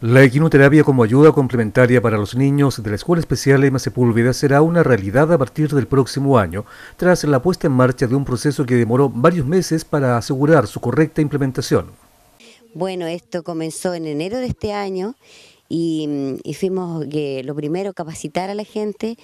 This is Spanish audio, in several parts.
La equinoterapia como ayuda complementaria para los niños de la Escuela Especial Emma Sepúlveda será una realidad a partir del próximo año, tras la puesta en marcha de un proceso que demoró varios meses para asegurar su correcta implementación. Bueno, esto comenzó en enero de este año y, hicimos mm, fuimos lo primero capacitar a la gente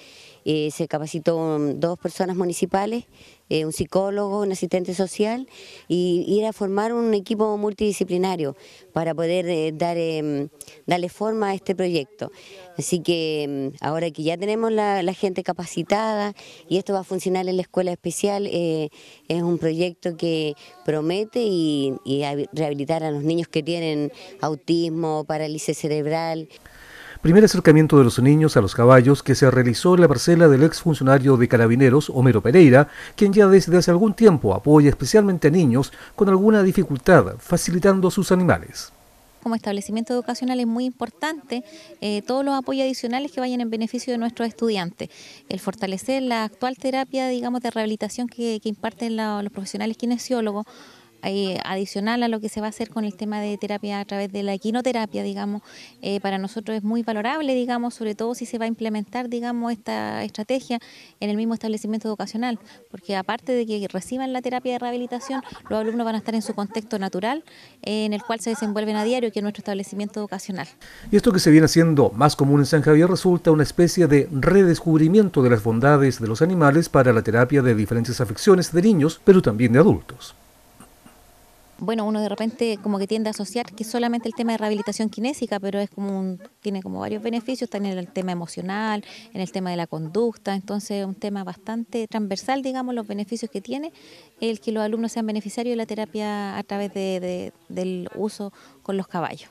eh, se capacitó mm, dos personas municipales, eh, un psicólogo, un asistente social, y ir a formar un equipo multidisciplinario para poder eh, dar, mm, darle forma a este proyecto. Así que mm, ahora que ya tenemos la, gente capacitada y esto va a funcionar en la escuela especial, es un proyecto que promete y, rehabilitar a los niños que tienen autismo, parálisis cerebral primer acercamiento de los niños a los caballos que se realizó en la parcela del exfuncionario de Carabineros, Homero Pereira, quien ya desde hace algún tiempo apoya especialmente a niños con alguna dificultad, facilitando sus animales como establecimiento educacional es muy importante eh, todos los apoyos adicionales que vayan en beneficio de nuestros estudiantes. El fortalecer la actual terapia, digamos, de rehabilitación que, imparten los profesionales kinesiólogos, adicional a lo que se va a hacer con el tema de terapia a través de la equinoterapia, digamos, eh, para nosotros es muy valorable, digamos, sobre todo si se va a implementar, digamos, esta estrategia en el mismo establecimiento educacional, porque aparte de que reciban la terapia de rehabilitación, los alumnos van a estar en su contexto natural, eh, en el cual se desenvuelven a diario, que es nuestro establecimiento educacional. Y esto que se viene haciendo más común en San Javier resulta una especie de redescubrimiento de las bondades de los animales para la terapia de diferentes afecciones de niños, pero también de adultos bueno, uno de repente como que tiende a asociar que solamente el tema de rehabilitación kinésica, pero es como tiene como varios beneficios, también en el tema emocional, en el tema de la conducta, entonces es un tema bastante transversal, digamos, los beneficios que tiene el que los alumnos sean beneficiarios de la terapia a través del uso con los caballos.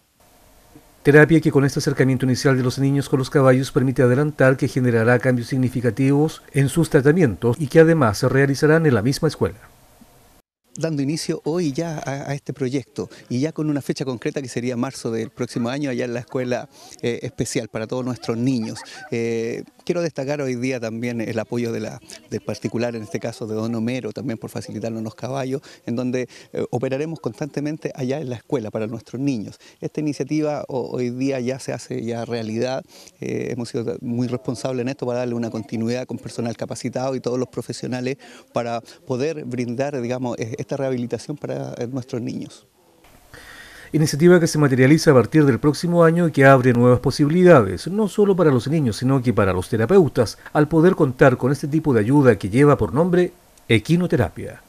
Terapia que con este acercamiento inicial de los niños con los caballos permite adelantar que generará cambios significativos en sus tratamientos y que además se realizarán en la misma escuela dando inicio hoy ya a, este proyecto y ya con una fecha concreta que sería marzo del próximo año allá en la escuela eh, especial para todos nuestros niños. Eh, quiero destacar hoy día también el apoyo de la, del particular, en este caso de Don Homero, también por facilitarnos los caballos, en donde eh, operaremos constantemente allá en la escuela para nuestros niños. Esta iniciativa hoy día ya se hace ya realidad, hemos sido muy responsables en esto para darle una continuidad con personal capacitado y todos los profesionales para poder brindar, digamos, e, esta rehabilitación para eh, nuestros niños. Iniciativa que se materializa a partir del próximo año y que abre nuevas posibilidades, no solo para los niños, sino que para los terapeutas, al poder contar con este tipo de ayuda que lleva por nombre equinoterapia.